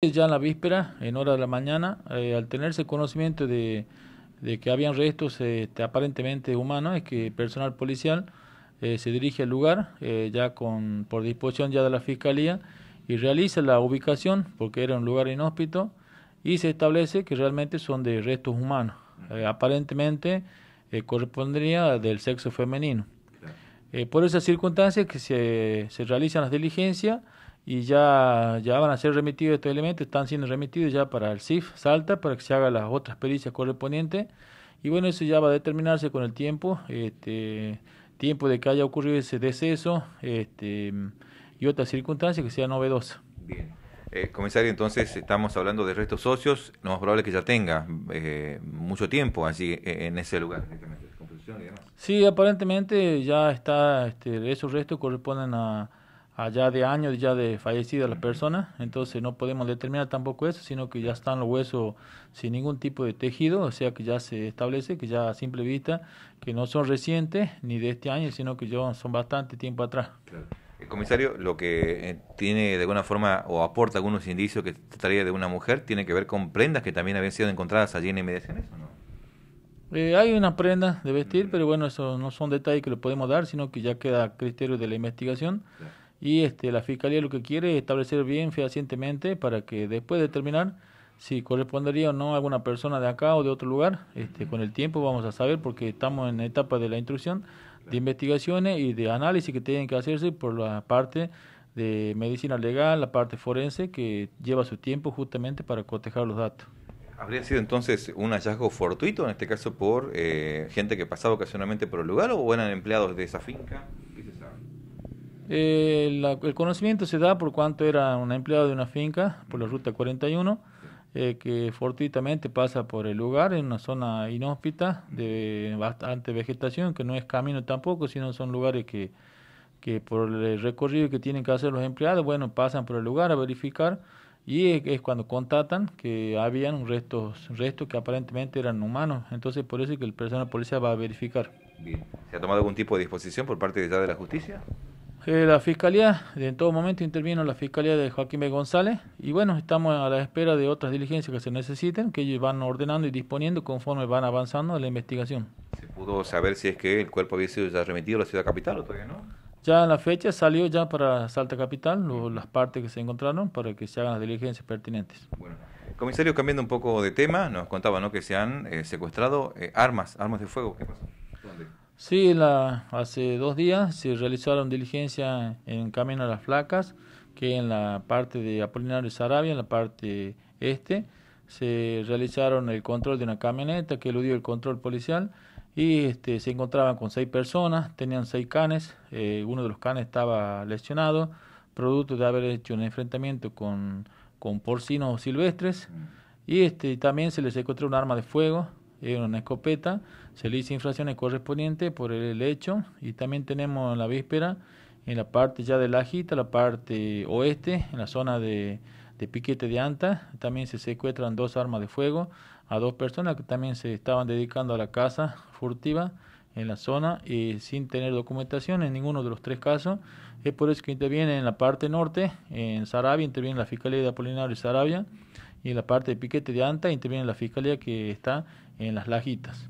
Ya en la víspera, en hora de la mañana, eh, al tenerse conocimiento de, que habían restos este, aparentemente humanos, es que personal policial eh, se dirige al lugar, eh, ya con por disposición ya de la fiscalía, y realiza la ubicación, porque era un lugar inhóspito, y se establece que realmente son de restos humanos. aparentemente correspondería del sexo femenino. por esas circunstancias que se realizan las diligencias, y ya, ya van a ser remitidos estos elementos, están siendo remitidos ya para el CIF Salta para que se haga las otras pericias correspondientes y bueno, eso ya va a determinarse con el tiempo, este, tiempo de que haya ocurrido ese deceso este, y otras circunstancias que sean novedosas. Bien. Eh, comisario, entonces estamos hablando de restos socios, lo más probable que ya tenga eh, mucho tiempo así eh, en ese lugar. Sí, aparentemente ya está, este, esos restos corresponden a, allá de años ya de fallecida las personas, entonces no podemos determinar tampoco eso, sino que ya están los huesos sin ningún tipo de tejido, o sea que ya se establece que ya a simple vista que no son recientes ni de este año, sino que ya son bastante tiempo atrás. El eh, comisario, lo que eh, tiene de alguna forma o aporta algunos indicios que trataría de una mujer tiene que ver con prendas que también habían sido encontradas allí en inmediaciones, no? Eh, hay una prenda de vestir, pero bueno, eso no son detalles que le podemos dar, sino que ya queda criterio de la investigación y este, la Fiscalía lo que quiere es establecer bien fehacientemente para que después de terminar si correspondería o no a alguna persona de acá o de otro lugar, este, con el tiempo vamos a saber porque estamos en la etapa de la instrucción, de investigaciones y de análisis que tienen que hacerse por la parte de medicina legal, la parte forense, que lleva su tiempo justamente para cotejar los datos. ¿Habría sido entonces un hallazgo fortuito, en este caso por eh, gente que pasaba ocasionalmente por el lugar o eran empleados de esa finca? Eh, el conocimiento se da por cuanto era un empleado de una finca por la ruta 41, eh, que fortuitamente pasa por el lugar en una zona inhóspita de bastante vegetación, que no es camino tampoco, sino son lugares que, por el recorrido que tienen que hacer los empleados, bueno, pasan por el lugar a verificar y es, cuando contatan que habían restos, restos que aparentemente eran humanos. Entonces por eso es que el personal de policía va a verificar. ¿Se ha tomado algún tipo de disposición por parte de la justicia? Eh, la fiscalía, en todo momento intervino la fiscalía de Joaquín González y bueno, estamos a la espera de otras diligencias que se necesiten, que ellos van ordenando y disponiendo conforme van avanzando en la investigación. ¿Se pudo saber si es que el cuerpo había sido ya remitido a la ciudad capital o todavía no? Ya en la fecha salió ya para Salta Capital las partes que se encontraron para que se hagan las diligencias pertinentes. Bueno. Comisario, cambiando un poco de tema, nos contaba ¿no? que se han eh, secuestrado eh, armas, armas de fuego. ¿Qué pasó? Sí, hace dos días se realizaron diligencia en Camino a las Flacas, que en la parte de Apolinario y Sarabia, en la parte este, se realizaron el control de una camioneta que eludió el control policial y este, se encontraban con seis personas, tenían seis canes, eh, uno de los canes estaba lesionado, producto de haber hecho un enfrentamiento con, con porcinos silvestres mm. y este, también se les encontró un arma de fuego era una escopeta, se le hizo infracciones correspondientes por el hecho y también tenemos en la víspera en la parte ya de la la parte oeste, en la zona de, Piquete de Anta, también se secuestran dos armas de fuego a dos personas que también se estaban dedicando a la caza furtiva en la zona y sin tener documentación en ninguno de los tres casos. Es por eso que interviene en la parte norte, en Sarabia, interviene la Fiscalía de Apolinario y Sarabia, y en la parte de piquete de anta interviene la fiscalía que está en las lajitas.